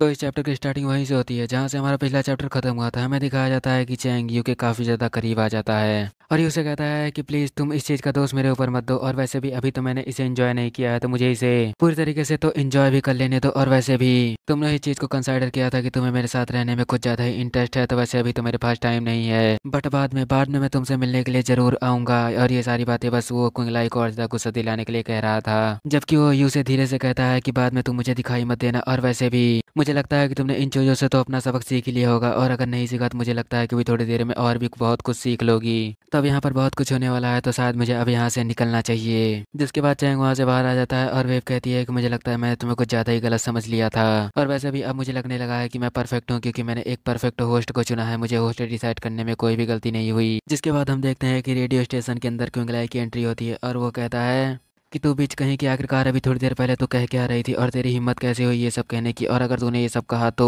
तो इस चैप्टर की स्टार्टिंग वहीं से होती है जहाँ से हमारा पिछला चैप्टर खत्म हुआ था हमें दिखाया जाता है कि चैंग यू के काफ़ी ज़्यादा करीब आ जाता है और यू से कहता है कि प्लीज़ तुम इस चीज़ का दोष मेरे ऊपर मत दो और वैसे भी अभी तो मैंने इसे इन्जॉय नहीं किया है तो मुझे इसे पूरी तरीके से तो इन्जॉय भी कर लेने दो और वैसे भी तुमने इस चीज़ को कंसिडर किया था कि तुम्हें मेरे साथ रहने में कुछ ज़्यादा ही इंटरेस्ट है तो वैसे अभी तो मेरे पास टाइम नहीं है बट बाद में बाद में मैं तुमसे मिलने के लिए ज़रूर आऊँगा और ये सारी बातें बस वो कुंगलाई को और ज़्यादा गुस्सा दिलाने के लिए कह रहा था जबकि वो यू से धीरे से कहता है कि बाद में तुम मुझे दिखाई मत देना और वैसे भी मुझे मुझे लगता है कि तुमने इन चीज़ों से तो अपना सबक सीख लिया होगा और अगर नहीं सीखा तो मुझे लगता है कि भी थोड़ी देर में और भी बहुत कुछ सीख लोगी तब तो यहाँ पर बहुत कुछ होने वाला है तो शायद मुझे अब यहाँ से निकलना चाहिए जिसके बाद चैंग वहाँ से बाहर आ जाता है और वेब कहती है कि मुझे लगता है मैं तुम्हें कुछ ज़्यादा ही गलत समझ लिया था और वैसे भी अब मुझे लगने लगा है कि मैं परफेक्ट हूँ क्योंकि मैंने एक परफेक्ट होस्ट को चुना है मुझे होस्ट डिसाइड करने में कोई भी गलती नहीं हुई जिसके बाद हम देखते हैं कि रेडियो स्टेशन के अंदर गलाई की एंट्री होती है और वो कहता है कि तू बीच कहीं कि आखिरकार अभी थोड़ी देर पहले तो कह क्या रही थी और तेरी हिम्मत कैसे हुई ये सब कहने की और अगर तूने ये सब कहा तो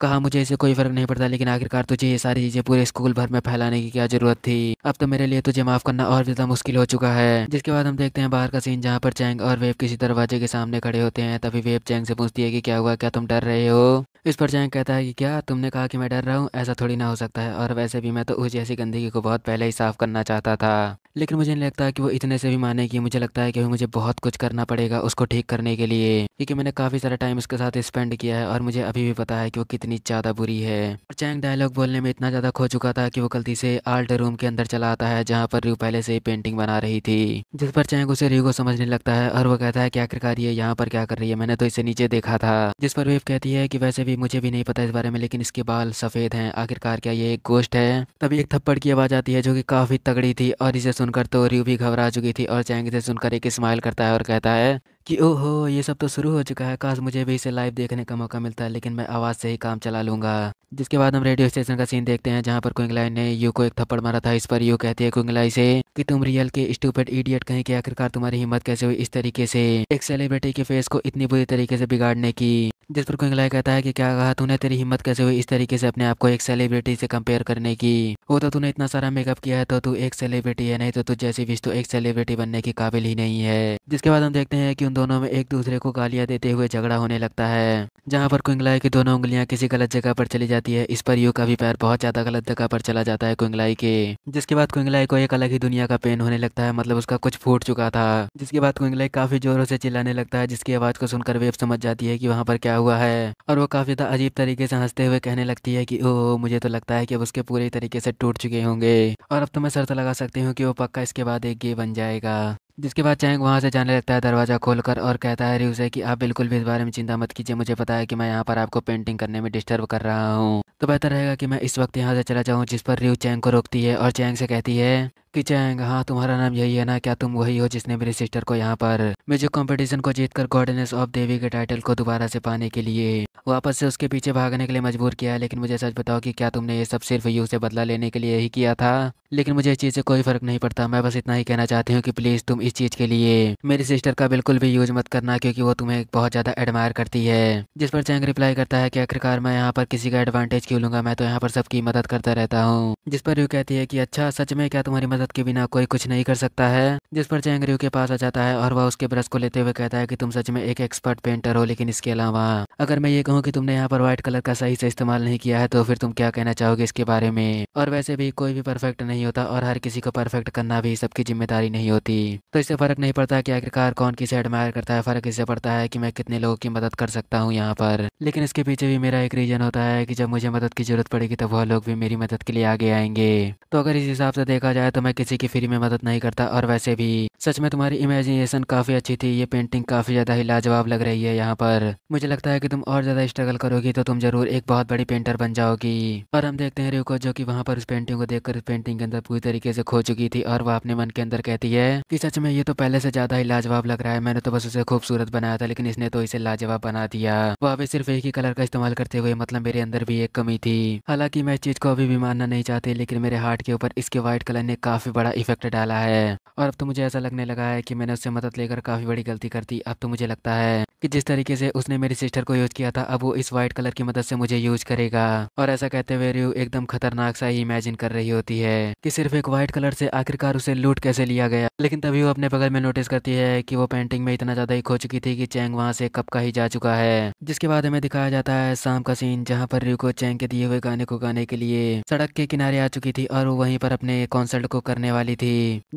कहा मुझे इसे कोई फर्क नहीं पड़ता लेकिन आखिरकार तुझे ये सारी चीज़ें पूरे स्कूल भर में फैलाने की क्या जरूरत थी अब तो मेरे लिए तुझे माफ करना और ज़्यादा मुश्किल हो चुका है जिसके बाद हम देखते हैं बाहर का सीन जहाँ पर चैंग और वेब किसी दरवाजे के सामने खड़े होते हैं तभी वेब चैंग से पूछती है कि क्या हुआ क्या तुम डर रहे हो इस पर चैंग कहता है कि क्या तुमने कहा की मैं डर रहा हूँ ऐसा थोड़ी ना हो सकता है और वैसे भी मैं तो उस जैसी गंदगी को बहुत पहले ही साफ करना चाहता था लेकिन मुझे नहीं लगता कि वो इतने से भी मानेगी मुझे लगता है कि मुझे बहुत कुछ करना पड़ेगा उसको ठीक करने के लिए क्योंकि मैंने काफ़ी सारा टाइम उसके साथ स्पेंड किया है और मुझे अभी भी पता है कि वो कितनी इतनी ज़्यादा बुरी है चैंग डायलॉग बोलने में इतना ज़्यादा खो चुका था कि वो गलती से आल्ट रूम के अंदर चला आता है जहाँ पर रू पहले से ही पेंटिंग बना रही थी जिस पर चैंग उसे रू को समझने लगता है और वो कहता है कि आखिरकार ये यहाँ पर क्या कर रही है मैंने तो इसे नीचे देखा था जिस पर वेव कहती है कि वैसे भी मुझे भी नहीं पता इस बारे में लेकिन इसके बाल सफ़ेद हैं आखिरकार क्या ये एक गोश्त है तभी एक थप्पड़ की आवाज़ आती है जो कि काफ़ी तगड़ी थी और इसे सुनकर तो रू भी घबरा चुकी थी और चैंग इसे सुनकर एक स्माइल करता है और कहता है कि ओहो ये सब तो शुरू हो चुका है काश मुझे भी इसे लाइव देखने का मौका मिलता है लेकिन मैं आवाज़ से ही काम चला लूंगा जिसके बाद हम रेडियो स्टेशन का सीन देखते हैं जहाँ पर कुंगलाई ने यू को एक थप्पड़ मारा था इस पर यू कहती है कुंगलाई से कि तुम रियल के स्टूपेड इडियट कहीं कि आखिरकार तुम्हारी हिम्मत कैसे हुई इस तरीके से एक सेलिब्रिटी के फेस को इतनी बुरी तरीके से बिगाड़ने की जिस पर कुंगलाई कहता है कि क्या कहा तूने तेरी हिम्मत कैसे हुई इस तरीके से अपने आप को एक सेलिब्रिटी से कंपेयर करने की वो तो तूने इतना सारा मेकअप किया है तो तू एक सेलिब्रिटी है नहीं तो तू जैसी विश तो एक सेलिब्रिटी बनने के काबिल ही नहीं है जिसके बाद हम देखते हैं कि उन दोनों में एक दूसरे को गालियां देते हुए झगड़ा होने लगता है जहाँ पर कुंगलाई की दोनों उंगलियां किसी गलत जगह पर चली जाती है इस पर यू का भी पैर बहुत ज्यादा गलत जगह पर चला जाता है कुंगलाई के जिसके बाद कुंगलाई को एक अलग ही दुनिया का पेन होने लगता है मतलब उसका कुछ फूट चुका था जिसके बाद कुंगलाई काफी जोरों से चिल्लाने लगता है जिसकी आवाज को सुनकर वेब समझ जाती है की वहाँ पर क्या हुआ है और वो काफी ज्यादा अजीब तरीके से हंसते हुए कहने लगती है की ओ मुझे तो लगता है की अब उसके पूरे तरीके से टूट चुके होंगे और अब तो मैं शर्त लगा सकती हूँ की वो पक्का इसके बाद एक गे बन जाएगा जिसके बाद चैंग वहाँ से जाने लगता है दरवाज़ा खोलकर और कहता है रियू से कि आप बिल्कुल भी इस बारे में चिंता मत कीजिए मुझे पता है कि मैं यहाँ पर आपको पेंटिंग करने में डिस्टर्ब कर रहा हूँ तो बेहतर रहेगा कि मैं इस वक्त यहाँ से चला जाऊँ जिस पर रियू चैंग को रोकती है और चैंग से कहती है कि चैंग हाँ तुम्हारा नाम यही है ना क्या तुम वही हो जिसने मेरी सिस्टर को यहाँ पर म्यूजिक कंपटीशन को जीतकर गॉडनेस ऑफ देवी के टाइटल को दोबारा से पाने के लिए वापस से उसके पीछे भागने के लिए मजबूर किया लेकिन मुझे सच बताओ कि क्या तुमने ये सब सिर्फ यू से बदला लेने के लिए ही किया था लेकिन मुझे इस चीज़ से कोई फर्क नहीं पड़ता मैं बस इतना ही कहना चाहती हूँ कि प्लीज़ तुम इस चीज़ के लिए मेरी सिस्टर का बिल्कुल भी यूज मत करना क्योंकि वो तुम्हें बहुत ज़्यादा एडमायर करती है जिस पर चैंग रिप्लाई करता है कि आखिरकार मैं यहाँ पर किसी का एडवांटेज क्यों लूंगा मैं तो यहाँ पर सबकी मदद करता रहता हूँ जिस पर यू कहती है कि अच्छा सच में क्या तुम्हारी मदद मदद के बिना कोई कुछ नहीं कर सकता है जिस पर चैंग के पास आ जाता है और वह उसके ब्रश को लेते हुए कहता है कि तुम सच में एक एक्सपर्ट पेंटर हो लेकिन इसके अलावा अगर मैं ये कहूँ कि तुमने यहाँ पर व्हाइट कलर का सही से इस्तेमाल नहीं किया है तो फिर तुम क्या कहना चाहोगे इसके बारे में और वैसे भी कोई भी परफेक्ट नहीं होता और हर किसी को परफेक्ट करना भी सबकी जिम्मेदारी नहीं होती तो इससे फर्क नहीं पड़ता की आखिरकार कौन किसे एडमायर करता है फर्क इससे पड़ता है की मैं कितने लोगों की मदद कर सकता हूँ यहाँ पर लेकिन इसके पीछे भी मेरा एक रीजन होता है कि जब मुझे मदद की जरूरत पड़ेगी तब वह लोग भी मेरी मदद के लिए आगे आएंगे तो अगर इस हिसाब से देखा जाए तो मैं किसी की फ्री में मदद नहीं करता और वैसे भी सच में तुम्हारी इमेजिनेशन काफ़ी अच्छी थी ये पेंटिंग काफ़ी ज़्यादा ही लाजवाब लग रही है यहाँ पर मुझे लगता है कि तुम और ज़्यादा स्ट्रगल करोगी तो तुम जरूर एक बहुत बड़ी पेंटर बन जाओगी और हम देखते हैं रिको जो की वहाँ पर उस पेंटिंग को देखकर उस पेंटिंग के अंदर पूरी तरीके से खो चुकी थी और वह अपने मन के अंदर कहती है की सच में ये तो पहले से ज़्यादा ही लाजवाब लग रहा है मैंने तो बस उसे खूबसूरत बनाया था लेकिन इसने तो इसे लाजवाब बना दिया वह अभी सिर्फ एक ही कलर का इस्तेमाल करते हुए मतलब मेरे अंदर भी एक कमी थी हालांकि मैं इस चीज़ को अभी भी मानना नहीं चाहती लेकिन मेरे हार्ट के ऊपर इसके व्हाइट कलर ने काफ़ी काफ़ी बड़ा इफेक्ट डाला है और अब तो मुझे ऐसा लगने लगा है कि मैंने उससे मदद लेकर काफ़ी बड़ी गलती कर दी अब तो मुझे लगता है कि जिस तरीके से उसने मेरी सिस्टर को यूज़ किया था अब वो इस वाइट कलर की मदद से मुझे यूज करेगा और ऐसा कहते हुए रियू एकदम खतरनाक सा ही इमेजिन कर रही होती है कि सिर्फ एक व्हाइट कलर से आखिरकार उसे लूट कैसे लिया गया लेकिन तभी वो अपने बगल में नोटिस करती है कि वो पेंटिंग में इतना ज़्यादा ही खो चुकी थी कि चैंग वहाँ से कब का ही जा चुका है जिसके बाद हमें दिखाया जाता है शाम का सीन जहाँ पर रियू को चैंग के दिए हुए गाने को गाने के लिए सड़क के किनारे आ चुकी थी और वो वहीं पर अपने कॉन्सर्ट को करने वाली थी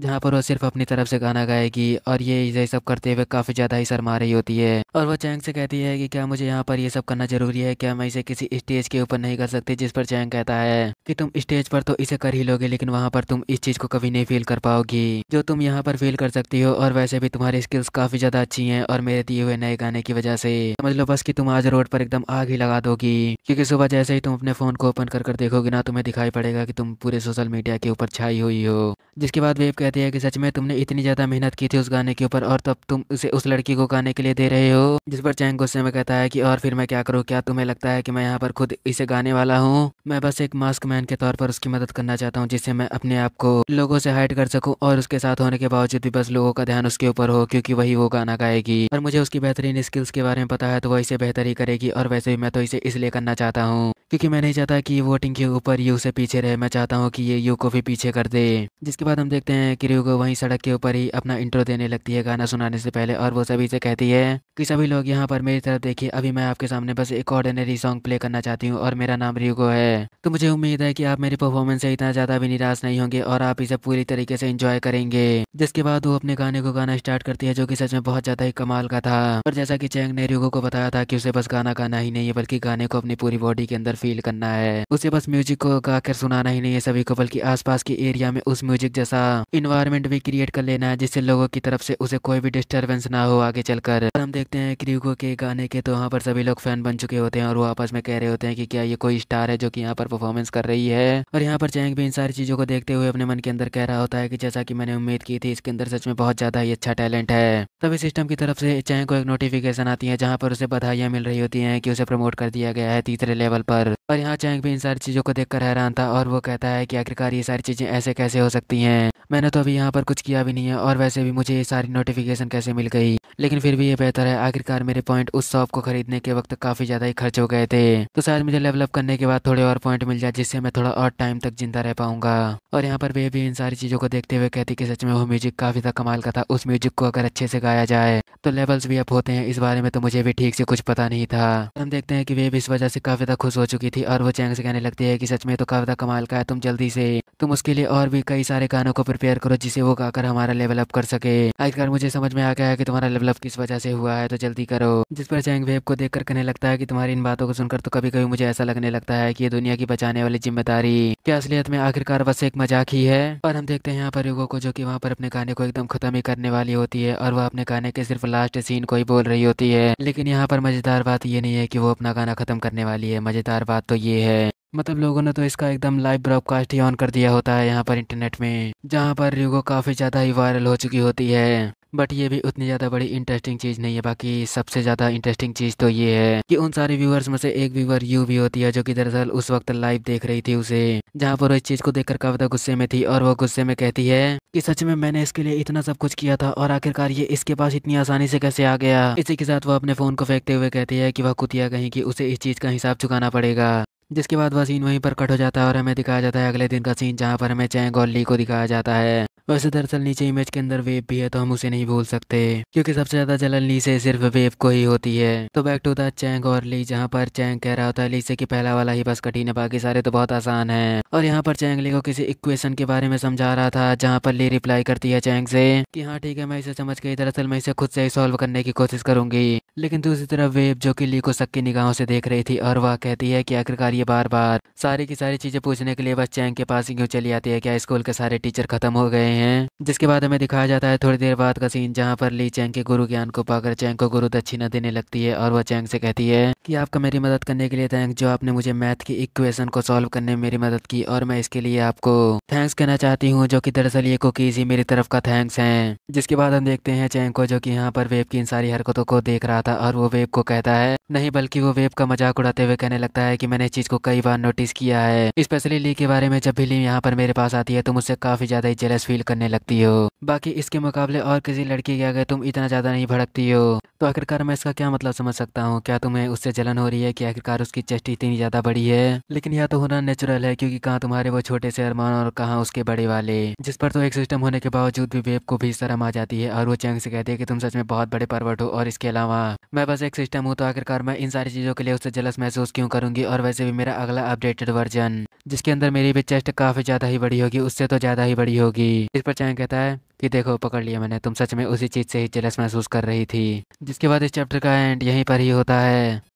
जहाँ पर वो सिर्फ अपनी तरफ से गाना गाएगी और ये ये सब करते हुए काफ़ी ज़्यादा ही शर्मा रही होती है और वो चैंग से कहती है कि क्या मुझे यहाँ पर ये सब करना जरूरी है क्या मैं इसे किसी स्टेज के ऊपर नहीं कर सकती जिस पर चैंग कहता है कि तुम स्टेज पर तो इसे कर ही लोगे लेकिन वहाँ पर तुम इस चीज़ को कभी नहीं फील कर पाओगी जो तुम यहाँ पर फील कर सकती हो और वैसे भी तुम्हारी स्किल्स काफ़ी ज़्यादा अच्छी है और मेरे दिए हुए नए गाने की वजह से समझ लो बस की तुम आज रोड पर एकदम आग ही लगा दोगी क्योंकि सुबह जैसे ही तुम अपने फ़ोन को ओपन कर देखोगे ना तुम्हें दिखाई पड़ेगा की तुम पूरे सोशल मीडिया के ऊपर छाई हुई हो जिसके बाद वेब कहते हैं कि सच में तुमने इतनी ज़्यादा मेहनत की थी उस गाने के ऊपर और तब तुम उसे उस लड़की को गाने के लिए दे रहे हो जिस पर चैंग गुस्से में कहता है कि और फिर मैं क्या करूँ क्या तुम्हें लगता है कि मैं यहाँ पर खुद इसे गाने वाला हूँ मैं बस एक मास्क मैन के तौर पर उसकी मदद करना चाहता हूँ जिससे मैं अपने आप को लोगों से हाइड कर सकूँ और उसके साथ होने के बावजूद भी बस लोगों का ध्यान उसके ऊपर हो क्योंकि वही वो गाना गाएगी और मुझे उसकी बेहतरीन स्किल्स के बारे में पता है तो वह इसे बेहतर ही करेगी और वैसे भी मैं तो इसे इसलिए करना चाहता हूँ क्योंकि मैं नहीं चाहता कि वोटिंग के ऊपर यू से पीछे रहे मैं चाहता हूँ कि ये यू को भी पीछे कर दे जिसके बाद हम देखते हैं कि रियोगो वहीं सड़क के ऊपर ही अपना इंट्रो देने लगती है गाना सुनाने से पहले और वो सभी से कहती है कि सभी लोग यहाँ पर मेरी तरफ देखिए अभी मैं आपके सामने बस एक ऑर्डिनरी सॉन्ग प्ले करना चाहती हूँ और मेरा नाम रियोगो है तो मुझे उम्मीद है की आप मेरी परफॉर्मेंस से इतना ज़्यादा भी निराश नहीं होंगे और आप इसे पूरी तरीके से इंजॉय करेंगे जिसके बाद वो अपने गाने को गाना स्टार्ट करती है जो की सच में बहुत ज़्यादा ही कमाल का था और जैसा की चैंग ने रियोगो को बताया था की उसे बस गाना गाना ही नहीं है बल्कि गाने को अपनी पूरी बॉडी के अंदर फील करना है उसे बस म्यूजिक को गाकर सुनाना ही नहीं है सभी को बल्कि आसपास के एरिया में उस म्यूजिक जैसा इन्वायरमेंट भी क्रिएट कर लेना है जिससे लोगों की तरफ से उसे कोई भी डिस्टर्बेंस ना हो आगे चलकर हम देखते हैं क्रियुगो के गाने के तो वहाँ पर सभी लोग फैन बन चुके होते हैं और वो आपस में कह रहे होते हैं कि क्या ये कोई स्टार है जो कि यहाँ पर परफॉर्मेंस कर रही है और यहाँ पर चैंग भी इन सारी चीजों को देखते हुए अपने मन के अंदर कह रहा होता है कि जैसा कि मैंने उम्मीद की थी इसके अंदर सच में बहुत ज्यादा ही अच्छा टैलेंट है तभी सिस्टम की तरफ से चैंग को एक नोटिफिकेशन आती है जहाँ पर उसे बधाइयाँ मिल रही होती है की उसे प्रमोट कर दिया गया है तीसरे लेवल पर और यहाँ चैंग भी इन सारी चीजों को देखकर हैरान था और वो कहता है की आखिरकार ये सारी चीजें ऐसे कैसे हो सकती हैं मैंने तो अभी यहाँ पर कुछ किया भी नहीं है और वैसे भी मुझे ये सारी नोटिफिकेशन कैसे मिल गई लेकिन फिर भी ये बेहतर है आखिरकार मेरे पॉइंट उस शॉप को खरीदने के वक्त काफ़ी ज़्यादा ही खर्च हो गए थे तो शायद मुझे लेवलअप करने के बाद थोड़े और पॉइंट मिल जाए जिससे मैं थोड़ा और टाइम तक जिंदा रह पाऊंगा और यहाँ पर वे भी इन सारी चीज़ों को देखते हुए कहती कि सच में वो म्यूजिक काफ़ी ज़्यादा कमाल का था उस म्यूजिक को अगर अच्छे से गाया जाए तो लेवल्स भी अप होते हैं इस बारे में तो मुझे भी ठीक से कुछ पता नहीं था हम देखते हैं कि वेब इस वजह से काफ़ी ज़्यादा खुश हो चुकी थी और वो चैंग से कहने लगती है कि सच में तो काफ़ी ज़्यादा कमाल का है तुम जल्दी से तुम उसके लिए और भी कई सारे गानों को प्रिपेयर करो जिसे वो गाकर हमारा लेवल अप कर सके आखिरकार मुझे समझ में आ गया है कि तुम्हारा लेवल अप किस वजह से हुआ है तो जल्दी करो जिस पर चैंग वेब को देखकर कहने लगता है कि तुम्हारी इन बातों को सुनकर तो कभी कभी मुझे ऐसा लगने लगता है की ये दुनिया की बचाने वाली जिम्मेदारी क्या असलियत में आखिरकार बस एक मजाक ही है और हम देखते हैं यहाँ पर युगो को जो की वहाँ पर अपने गाने को एकदम खत्म ही करने वाली होती है और वह अपने गाने के सिर्फ लास्ट सीन को ही बोल रही होती है लेकिन यहाँ पर मज़ेदार बात ये नहीं है कि वो अपना गाना ख़त्म करने वाली है मज़ेदार बात तो ये है मतलब लोगों ने तो इसका एकदम लाइव ब्रॉडकास्ट ही ऑन कर दिया होता है यहाँ पर इंटरनेट में जहाँ पर रीगो काफ़ी ज़्यादा ही वायरल हो चुकी होती है बट ये भी उतनी ज़्यादा बड़ी इंटरेस्टिंग चीज़ नहीं है बाकी सबसे ज़्यादा इंटरेस्टिंग चीज़ तो ये है कि उन सारे व्यूअर्स में से एक व्यूअर यू भी होती है जो कि दरअसल उस वक्त लाइव देख रही थी उसे जहाँ पर वो इस चीज़ को देखकर काफी गुस्से में थी और वो गुस्से में कहती है कि सच में मैंने इसके लिए इतना सब कुछ किया था और आखिरकार ये इसके पास इतनी आसानी से कैसे आ गया इसी के साथ वो अपने फोन को फेंकते हुए कहती है कि वह कुतिया कहीं की उसे इस चीज़ का हिसाब चुकाना पड़ेगा जिसके बाद वह सीन वहीं पर कट हो जाता है और हमें दिखाया जाता है अगले दिन का सीन जहाँ पर हमें चैंग और ली को दिखाया जाता है वैसे दरअसल नीचे इमेज के अंदर वेव भी है तो हम उसे नहीं भूल सकते क्योंकि सबसे ज्यादा जलन ली से सिर्फ वेब को ही होती है तो बैक टू द चैंग और ली जहाँ पर चैंग कह रहा होता है ली से की पहला वाला ही बस कठिन है बाकी सारे तो बहुत आसान है और यहाँ पर चैंग ली को किसी इक्वेशन के बारे में समझा रहा था जहाँ पर ली रिप्लाई करती है चैंग से की हाँ ठीक है मैं इसे समझ गई दरअसल मैं इसे खुद से ही सोल्व करने की कोशिश करूंगी लेकिन दूसरी तरफ वेब जो कि ली को सक्की निगाहों से देख रही थी और वह कहती है कि आखिरकार ये बार बार सारी की सारी चीजें पूछने के लिए बस चैंग के पास ही क्यों चली आती है क्या स्कूल के सारे टीचर खत्म हो गए रहे हैं जिसके बाद हमें दिखाया जाता है थोड़ी देर बाद का सीन जहाँ पर ली चैंग के गुरु ज्ञान को पाकर चैंग को गुरु दक्षिणा देने लगती है और वह चैंग से कहती है कि आपका मेरी मदद करने के लिए थैंक जो आपने मुझे मैथ की इक्वेशन को सॉल्व करने में मेरी मदद की और मैं इसके लिए आपको थैंक्स कहना चाहती हूँ जो कि दरअसल ये कुकीज ही मेरी तरफ का थैंक्स है जिसके बाद हम देखते हैं चैंग को जो कि यहाँ पर वेब की इन सारी हरकतों को देख रहा था और वो वेब को कहता है नहीं बल्कि वो वेब का मजाक उड़ाते हुए कहने लगता है की मैंने इस चीज को कई बार नोटिस किया है स्पेशली ली के बारे में जब भी ली यहाँ पर मेरे पास आती है तो मुझसे काफी ज्यादा ही जेलस फील करने लगती हो बाकी इसके मुकाबले और किसी लड़की के आगे तुम इतना ज़्यादा नहीं भड़कती हो तो आखिरकार मैं इसका क्या मतलब समझ सकता हूँ क्या तुम्हें उससे जलन हो रही है कि आखिरकार उसकी चेस्ट इतनी ज़्यादा बड़ी है लेकिन यह तो होना नेचुरल है क्योंकि कहाँ तुम्हारे वो छोटे से अरमान और कहाँ उसके बड़े वाले जिस पर तो एक सिस्टम होने के बावजूद भी वेब को भी शर्म आ जाती है और वो चैंग से कहती है कि तुम सच में बहुत बड़े परवट हो और इसके अलावा मैं बस एक सिस्टम हूँ तो आखिरकार मैं इन सारी चीज़ों के लिए उससे जलस महसूस क्यों करूंगी और वैसे भी मेरा अगला अपडेटेड वर्जन जिसके अंदर मेरी भी चेस्ट काफ़ी ज़्यादा ही बड़ी होगी उससे तो ज़्यादा ही बड़ी होगी इस पर चैन कहता है कि देखो पकड़ लिया मैंने तुम सच में उसी चीज़ से ही जलस महसूस कर रही थी जिसके बाद इस चैप्टर का एंड यहीं पर ही होता है